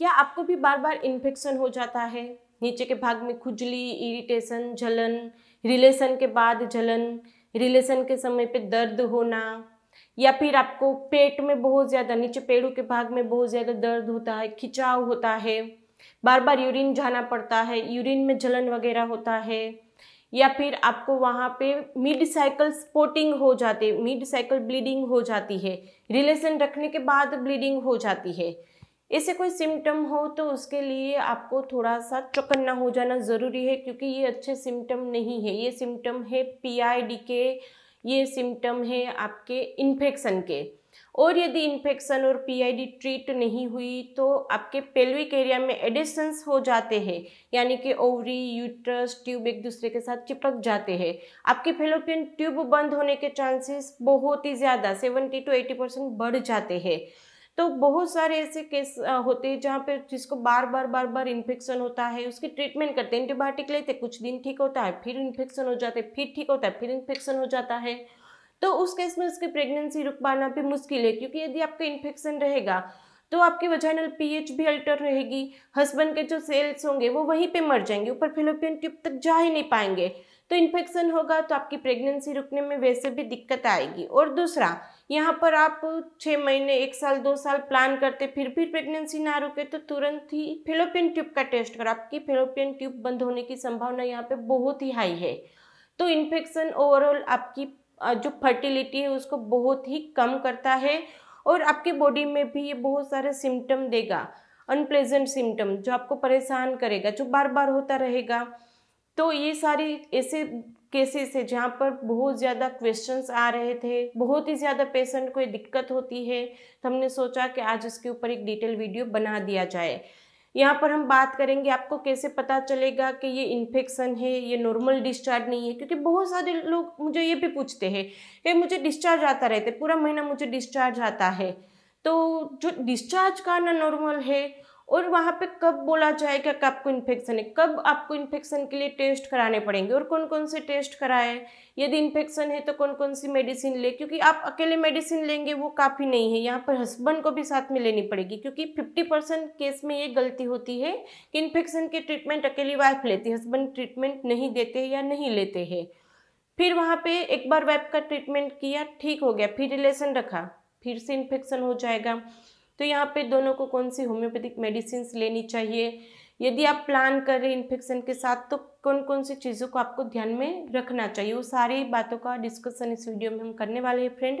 क्या आपको भी बार बार इन्फेक्शन हो जाता है नीचे के भाग में खुजली इरिटेशन जलन रिलेशन के बाद जलन रिलेशन के समय पे दर्द होना या फिर आपको पेट में बहुत ज़्यादा नीचे पेड़ों के भाग में बहुत ज़्यादा दर्द होता है खिंचाव होता है बार बार यूरिन जाना पड़ता है यूरिन में जलन वगैरह होता है या फिर आपको वहाँ पे मिड साइकिल स्पोटिंग हो जाती है मिड साइकिल ब्लीडिंग हो जाती है रिलेशन रखने के बाद ब्लीडिंग हो जाती है इससे कोई सिम्टम हो तो उसके लिए आपको थोड़ा सा चौकन्ना हो जाना ज़रूरी है क्योंकि ये अच्छे सिम्टम नहीं है ये सिम्टम है पी के ये सिम्टम है आपके इन्फेक्शन के और यदि इन्फेक्शन और पी ट्रीट नहीं हुई तो आपके पेल्विक एरिया में एडिशंस हो जाते हैं यानी कि ओवरी यूट्रस ट्यूब एक दूसरे के साथ चिपक जाते हैं आपके फेलोपियन ट्यूब बंद होने के चांसेस बहुत ही ज़्यादा सेवेंटी टू एटी परसेंट बढ़ जाते हैं तो बहुत सारे ऐसे केस होते हैं जहाँ पर जिसको बार बार बार बार इन्फेक्शन होता है उसकी ट्रीटमेंट करते हैं एंटीबायोटिक लेते कुछ दिन ठीक होता है फिर इन्फेक्शन हो जाते फिर ठीक होता है फिर इन्फेक्शन हो जाता है तो उस केस में उसकी प्रेगनेंसी रुक पाना भी मुश्किल है क्योंकि यदि आपका इन्फेक्शन रहेगा तो आपकी वजाइनल पीएच भी अल्टर रहेगी हस्बैंड के जो सेल्स होंगे वो वहीं पे मर जाएंगे ऊपर फिलोपियन ट्यूब तक जा ही नहीं पाएंगे तो इन्फेक्शन होगा तो आपकी प्रेगनेंसी रुकने में वैसे भी दिक्कत आएगी और दूसरा यहाँ पर आप छः महीने एक साल दो साल प्लान करते फिर भी प्रेगनेंसी ना रुके तो तुरंत ही फिलोपियन ट्यूब का टेस्ट करो आपकी फिलोपियन ट्यूब बंद होने की संभावना यहाँ पर बहुत ही हाई है तो इन्फेक्शन ओवरऑल आपकी जो फर्टिलिटी है उसको बहुत ही कम करता है और आपके बॉडी में भी ये बहुत सारे सिम्टम देगा अनप्लेजेंट सिम्टम जो आपको परेशान करेगा जो बार बार होता रहेगा तो ये सारी ऐसे केसेस है जहाँ पर बहुत ज़्यादा क्वेश्चंस आ रहे थे बहुत ही ज़्यादा पेशेंट को दिक्कत होती है तो हमने सोचा कि आज इसके ऊपर एक डिटेल वीडियो बना दिया जाए यहाँ पर हम बात करेंगे आपको कैसे पता चलेगा कि ये इन्फेक्शन है ये नॉर्मल डिस्चार्ज नहीं है क्योंकि बहुत सारे लोग मुझे ये भी पूछते हैं कि मुझे डिस्चार्ज आता रहता है पूरा महीना मुझे डिस्चार्ज आता है तो जो डिस्चार्ज का ना नॉर्मल है और वहाँ पे कब बोला जाएगा कि आपको इन्फेक्शन है कब आपको इन्फेक्शन के लिए टेस्ट कराने पड़ेंगे और कौन कौन से टेस्ट कराए यदि इन्फेक्शन है तो कौन कौन सी मेडिसिन ले क्योंकि आप अकेले मेडिसिन लेंगे वो काफ़ी नहीं है यहाँ पर हस्बैंड को भी साथ में लेनी पड़ेगी क्योंकि फिफ्टी परसेंट केस में ये गलती होती है कि इन्फेक्शन के ट्रीटमेंट अकेली वाइफ लेती है हस्बैंड ट्रीटमेंट नहीं देते या नहीं लेते हैं फिर वहाँ पर एक बार वाइफ का ट्रीटमेंट किया ठीक हो गया फिर रिलेशन रखा फिर से इन्फेक्शन हो जाएगा तो यहाँ पे दोनों को कौन सी होम्योपैथिक मेडिसिन लेनी चाहिए यदि आप प्लान कर रहे हैं इन्फेक्शन के साथ तो कौन कौन सी चीज़ों को आपको ध्यान में रखना चाहिए वो सारी बातों का डिस्कशन इस वीडियो में हम करने वाले हैं फ्रेंड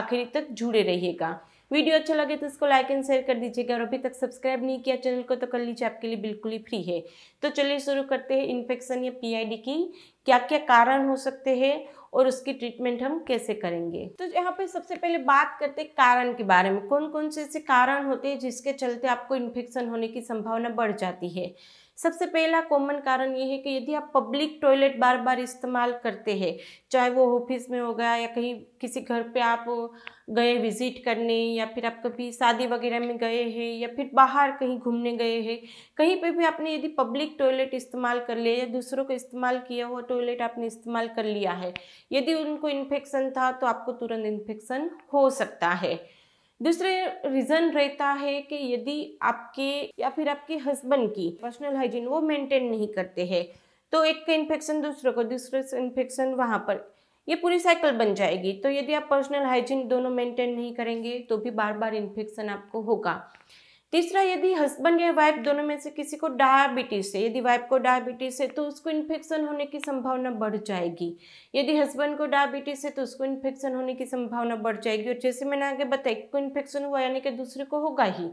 आखिर तक जुड़े रहिएगा वीडियो अच्छा लगे तो इसको लाइक एंड शेयर कर दीजिएगा और अभी तक सब्सक्राइब नहीं किया चैनल को तो कर लीजिए आपके लिए बिल्कुल ही फ्री है तो चलिए शुरू करते हैं इन्फेक्शन या पीआईडी की क्या क्या कारण हो सकते हैं और उसकी ट्रीटमेंट हम कैसे करेंगे तो यहाँ पे सबसे पहले बात करते हैं कारण के बारे में कौन कौन से ऐसे कारण होते हैं जिसके चलते आपको इन्फेक्शन होने की संभावना बढ़ जाती है सबसे पहला कॉमन कारण ये है कि यदि आप पब्लिक टॉयलेट बार बार इस्तेमाल करते हैं चाहे वो ऑफिस में हो गया या कहीं किसी घर पे आप गए विजिट करने या फिर आप कभी शादी वगैरह में गए हैं या फिर बाहर कहीं घूमने गए हैं कहीं पे भी आपने यदि पब्लिक टॉयलेट इस्तेमाल कर लिया या दूसरों का इस्तेमाल किया हुआ टॉयलेट आपने इस्तेमाल कर लिया है यदि उनको इन्फेक्शन था तो आपको तुरंत इन्फेक्शन हो सकता है दूसरे रीज़न रहता है कि यदि आपके या फिर आपके हस्बैंड की पर्सनल हाइजीन वो मेंटेन नहीं करते हैं तो एक का इन्फेक्शन दूसरे को दूसरे से इन्फेक्शन वहाँ पर ये पूरी साइकिल बन जाएगी तो यदि आप पर्सनल हाइजीन दोनों मेंटेन नहीं करेंगे तो भी बार बार इन्फेक्शन आपको होगा तीसरा यदि हस्बैंड या वाइफ दोनों में से किसी को डायबिटीज है यदि वाइफ को डायबिटीज है तो उसको इन्फेक्शन होने की संभावना बढ़ जाएगी यदि हस्बैंड को डायबिटीज है तो उसको इन्फेक्शन होने की संभावना बढ़ जाएगी और जैसे मैंने आगे बताया को इन्फेक्शन हुआ यानी कि दूसरे को होगा ही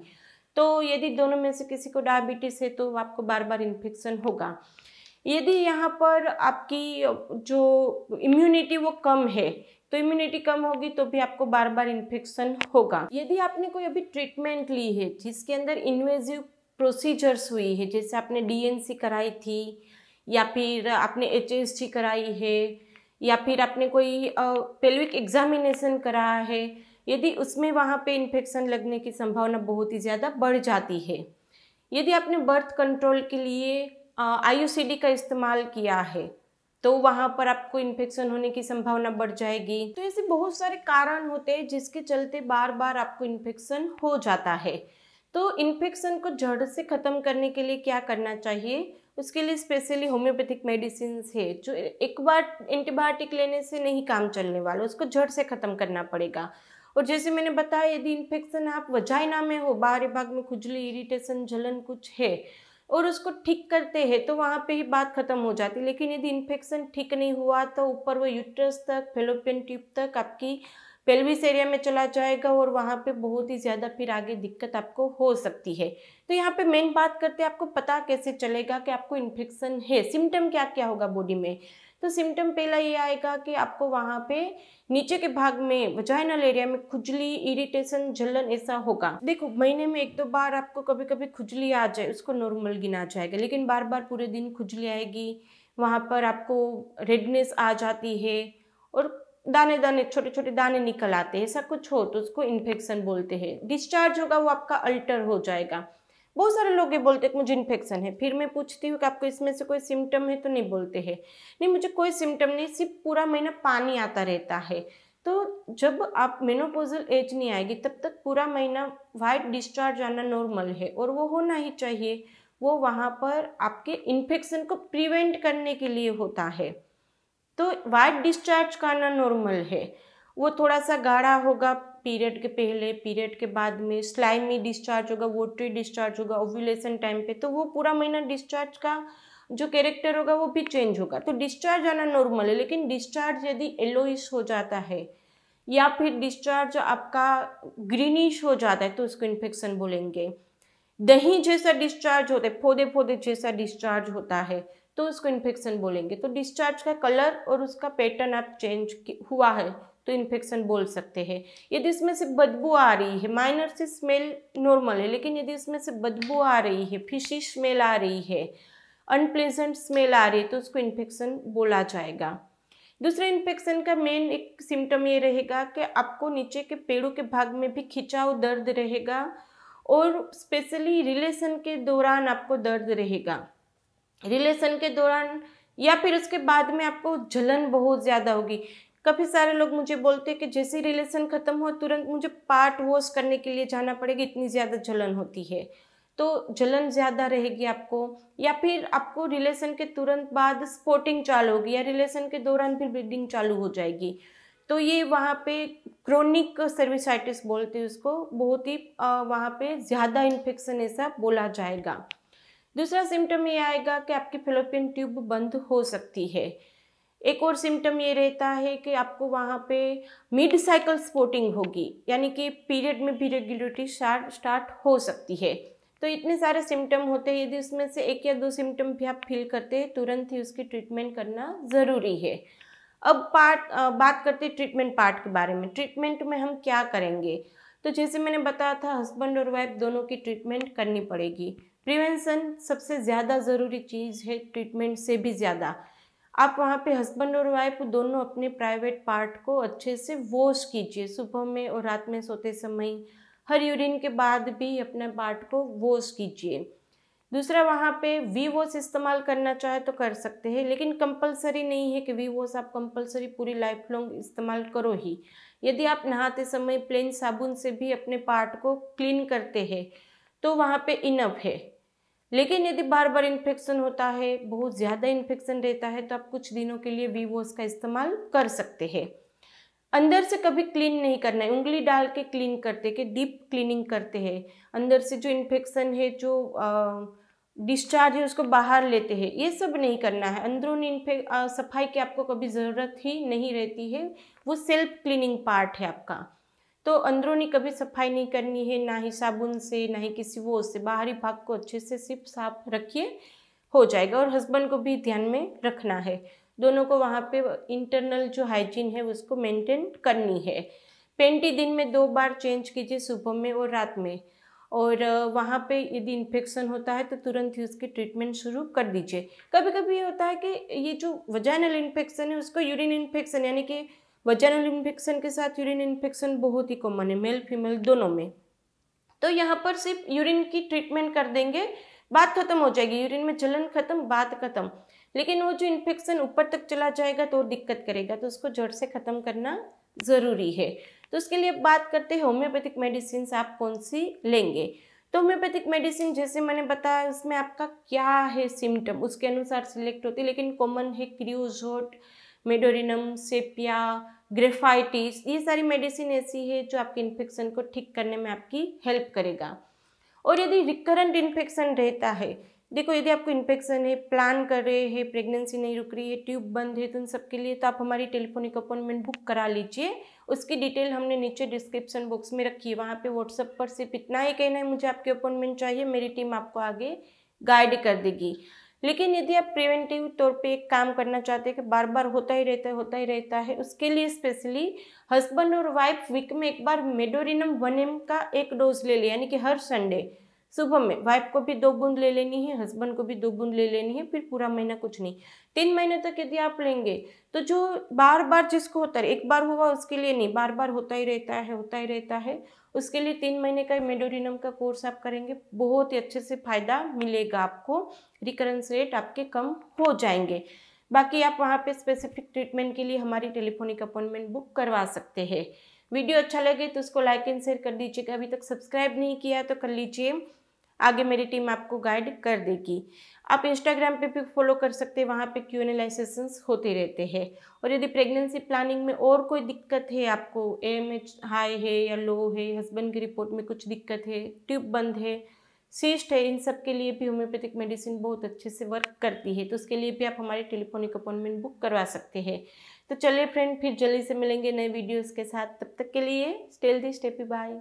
तो यदि दोनों में से किसी को डायबिटीज है तो आपको बार बार इन्फेक्शन होगा यदि यहाँ पर आपकी जो इम्यूनिटी वो कम है तो इम्यूनिटी कम होगी तो भी आपको बार बार इन्फेक्शन होगा यदि आपने कोई अभी ट्रीटमेंट ली है जिसके अंदर इन्वेजिव प्रोसीजर्स हुई है जैसे आपने डीएनसी कराई थी या फिर आपने एच कराई है या फिर आपने कोई पेल्विक एग्जामिनेशन कराया है यदि उसमें वहाँ पे इन्फेक्शन लगने की संभावना बहुत ही ज़्यादा बढ़ जाती है यदि आपने बर्थ कंट्रोल के लिए आई का इस्तेमाल किया है तो वहाँ पर आपको इन्फेक्शन होने की संभावना बढ़ जाएगी तो ऐसे बहुत सारे कारण होते हैं जिसके चलते बार बार आपको इन्फेक्शन हो जाता है तो इन्फेक्शन को जड़ से ख़त्म करने के लिए क्या करना चाहिए उसके लिए स्पेशली होम्योपैथिक मेडिसिन है जो एक बार एंटीबायोटिक लेने से नहीं काम चलने वाला उसको जड़ से ख़त्म करना पड़ेगा और जैसे मैंने बताया यदि इन्फेक्शन आप वजाइना में हो बाहरी भाग में खुजली इरिटेशन जलन कुछ है और उसको ठीक करते हैं तो वहाँ पे ही बात खत्म हो जाती लेकिन यदि इन्फेक्शन ठीक नहीं हुआ तो ऊपर वो यूट्रस तक फेलोपियन ट्यूब तक आपकी पेल्विस एरिया में चला जाएगा और वहाँ पे बहुत ही ज़्यादा फिर आगे दिक्कत आपको हो सकती है तो यहाँ पे मेन बात करते हैं आपको पता कैसे चलेगा कि आपको इन्फेक्शन है सिम्टम क्या क्या होगा बॉडी में तो सिम्टम पहला ये आएगा कि आपको वहाँ पे नीचे के भाग में वजाइनल एरिया में खुजली इरिटेशन जलन ऐसा होगा देखो महीने में एक दो बार आपको कभी कभी खुजली आ जाए उसको नॉर्मल गिना जाएगा लेकिन बार बार पूरे दिन खुजली आएगी वहाँ पर आपको रेडनेस आ जाती है और दाने दाने छोटे छोटे दाने निकल आते हैं ऐसा कुछ हो तो उसको इन्फेक्शन बोलते हैं डिस्चार्ज होगा वो आपका अल्टर हो जाएगा बहुत सारे लोग ये बोलते हैं कि मुझे इन्फेक्शन है फिर मैं पूछती हूँ कि आपको इसमें से कोई सिम्टम है तो नहीं बोलते हैं नहीं मुझे कोई सिम्टम नहीं सिर्फ पूरा महीना पानी आता रहता है तो जब आप मेनोपोजल एज नहीं आएगी तब तक पूरा महीना वाइट डिस्चार्ज आना नॉर्मल है और वो होना ही चाहिए वो वहाँ पर आपके इन्फेक्शन को प्रिवेंट करने के लिए होता है तो वाइट डिस्चार्ज का आना नॉर्मल है वो थोड़ा सा गाढ़ा होगा पीरियड के पहले पीरियड के बाद में स्लाइम में डिस्चार्ज होगा वोटरी डिस्चार्ज होगा ओव्यूलेशन टाइम पे तो वो पूरा महीना डिस्चार्ज का जो कैरेक्टर होगा वो भी चेंज होगा तो डिस्चार्ज आना नॉर्मल है लेकिन डिस्चार्ज यदि येलोइश हो जाता है या फिर डिस्चार्ज आपका ग्रीनिश हो जाता है तो उसको इन्फेक्शन बोलेंगे दही जैसा डिस्चार्ज होता है फोदे फोदे जैसा डिस्चार्ज होता है तो उसको इन्फेक्शन बोलेंगे तो डिस्चार्ज का कलर और उसका पैटर्न आप चेंज हुआ है तो इन्फेक्शन बोल सकते हैं यदि इसमें से बदबू आ रही है माइनर से स्मेल नॉर्मल है लेकिन यदि इसमें से बदबू आ रही है फिशी स्मेल आ रही है अनप्लेजेंट स्मेल आ रही है तो उसको इन्फेक्शन बोला जाएगा दूसरे इन्फेक्शन का मेन एक सिम्टम ये रहेगा कि आपको नीचे के पेड़ों के भाग में भी खिंचाव दर्द रहेगा और स्पेशली रिलेशन के दौरान आपको दर्द रहेगा रिलेशन के दौरान या फिर उसके बाद में आपको जलन बहुत ज़्यादा होगी काफ़ी सारे लोग मुझे बोलते हैं कि जैसे ही रिलेशन ख़त्म हो तुरंत मुझे पार्ट वॉश करने के लिए जाना पड़ेगा इतनी ज़्यादा जलन होती है तो जलन ज़्यादा रहेगी आपको या फिर आपको रिलेशन के तुरंत बाद स्पोर्टिंग चालू होगी या रिलेशन के दौरान फिर ब्लीडिंग चालू हो जाएगी तो ये वहाँ पे क्रोनिक सर्विसाइटिस बोलते हैं उसको बहुत ही वहाँ पे ज़्यादा इन्फेक्शन ऐसा बोला जाएगा दूसरा सिम्टम ये आएगा कि आपकी फेलोपियन ट्यूब बंद हो सकती है एक और सिम्टम ये रहता है कि आपको वहाँ पे मिड साइकिल स्पोर्टिंग होगी यानी कि पीरियड में भी रेगुलरिटी स्टार्ट हो सकती है तो इतने सारे सिम्टम होते हैं यदि उसमें से एक या दो सिम्टम भी आप फील करते हैं तुरंत ही उसकी ट्रीटमेंट करना ज़रूरी है अब पार्ट बात करते हैं ट्रीटमेंट पार्ट के बारे में ट्रीटमेंट में हम क्या करेंगे तो जैसे मैंने बताया था हस्बैंड और वाइफ दोनों की ट्रीटमेंट करनी पड़ेगी प्रिवेंशन सबसे ज़्यादा ज़रूरी चीज़ है ट्रीटमेंट से भी ज़्यादा आप वहाँ पे हस्बैंड और वाइफ दोनों अपने प्राइवेट पार्ट को अच्छे से वॉश कीजिए सुबह में और रात में सोते समय हर यूरिन के बाद भी अपने पार्ट को वॉश कीजिए दूसरा वहाँ पे वी वॉश इस्तेमाल करना चाहे तो कर सकते हैं लेकिन कंपलसरी नहीं है कि वी वॉश आप कंपलसरी पूरी लाइफ लॉन्ग इस्तेमाल करो ही यदि आप नहाते समय प्लेन साबुन से भी अपने पार्ट को क्लीन करते हैं तो वहाँ पे इनफ है लेकिन यदि बार बार इन्फेक्शन होता है बहुत ज़्यादा इन्फेक्शन रहता है तो आप कुछ दिनों के लिए भी वो का इस्तेमाल कर सकते हैं अंदर से कभी क्लीन नहीं करना है उंगली डाल के क्लीन करते के डीप क्लीनिंग करते हैं अंदर से जो इन्फेक्शन है जो डिस्चार्ज है उसको बाहर लेते हैं ये सब नहीं करना है अंदरूनी इन्फे सफाई की आपको कभी ज़रूरत ही नहीं रहती है वो सेल्फ क्लीनिंग पार्ट है आपका तो अंदरूनी कभी सफाई नहीं करनी है ना ही साबुन से ना ही किसी वो से बाहरी भाग को अच्छे से सिर्फ साफ रखिए हो जाएगा और हस्बैंड को भी ध्यान में रखना है दोनों को वहाँ पे इंटरनल जो हाइजीन है उसको मेंटेन करनी है पेंटी दिन में दो बार चेंज कीजिए सुबह में और रात में और वहाँ पे यदि इन्फेक्शन होता है तो तुरंत ही उसकी ट्रीटमेंट शुरू कर दीजिए कभी कभी ये होता है कि ये जो वजाइनल इन्फेक्शन है उसको यूरिन इन्फेक्शन यानी कि वजनल इन्फेक्शन के साथ यूरिन इन्फेक्शन बहुत ही कॉमन है मेल फीमेल दोनों में तो यहाँ पर सिर्फ यूरिन की ट्रीटमेंट कर देंगे बात खत्म हो जाएगी यूरिन में जलन खत्म बात खत्म लेकिन वो जो इन्फेक्शन ऊपर तक चला जाएगा तो दिक्कत करेगा तो उसको जड़ से ख़त्म करना ज़रूरी है तो उसके लिए बात करते हैं होम्योपैथिक मेडिसिन आप कौन सी लेंगे तो होम्योपैथिक मेडिसिन जैसे मैंने बताया उसमें आपका क्या है सिम्टम उसके अनुसार सिलेक्ट होती है लेकिन कॉमन है क्रियोजोट मेडोरिनम सेपिया ग्रेफाइटिस ये सारी मेडिसिन ऐसी है जो आपके इन्फेक्शन को ठीक करने में आपकी हेल्प करेगा और यदि रिकरेंट इन्फेक्शन रहता है देखो यदि आपको इन्फेक्शन है प्लान कर रहे हैं प्रेगनेंसी नहीं रुक रही है ट्यूब बंद है तो उन सबके लिए तो आप हमारी टेलीफोनिक अपॉइंटमेंट बुक करा लीजिए उसकी डिटेल हमने नीचे डिस्क्रिप्शन बॉक्स में रखी है वहाँ पे व्हाट्सअप पर सिर्फ इतना ही कहना है मुझे आपकी अपॉइंटमेंट चाहिए मेरी टीम आपको आगे गाइड कर देगी लेकिन यदि आप प्रिवेंटिव तौर पे काम करना चाहते हैं कि बार बार होता ही रहता है होता ही रहता है उसके लिए स्पेशली हस्बैंड और वाइफ वीक में एक बार मेडोरिनम वन एम का एक डोज ले लिया यानी कि हर संडे सुबह में वाइफ को भी दो बूंद ले लेनी है हस्बैंड को भी दो बूंद ले लेनी है फिर पूरा महीना कुछ नहीं तीन महीने तक यदि आप लेंगे तो जो बार बार जिसको होता है एक बार हुआ उसके लिए नहीं बार बार होता ही रहता है होता ही रहता है उसके लिए तीन महीने का मेडोरिनम का कोर्स आप करेंगे बहुत ही अच्छे से फायदा मिलेगा आपको रिकरेंस रेट आपके कम हो जाएंगे बाकी आप वहाँ पे स्पेसिफिक ट्रीटमेंट के लिए हमारी टेलीफोनिक अपॉइंटमेंट बुक करवा सकते हैं वीडियो अच्छा लगे तो उसको लाइक एंड शेयर कर दीजिएगा अभी तक सब्सक्राइब नहीं किया तो कर लीजिए आगे मेरी टीम आपको गाइड कर देगी आप इंस्टाग्राम पे भी फॉलो कर सकते हैं वहाँ पे क्यू एन लाइसेंस होते रहते हैं और यदि प्रेगनेंसी प्लानिंग में और कोई दिक्कत है आपको एम एच हाई है या लो है हस्बैंड की रिपोर्ट में कुछ दिक्कत है ट्यूब बंद है सीस्ट है इन सब के लिए भी होम्योपैथिक मेडिसिन बहुत अच्छे से वर्क करती है तो उसके लिए भी आप हमारे टेलीफोनिक अपॉइंटमेंट बुक करवा सकते हैं तो चलिए फ्रेंड फिर जल्दी से मिलेंगे नए वीडियोस के साथ तब तक के लिए स्टेल दी स्टेपी बाय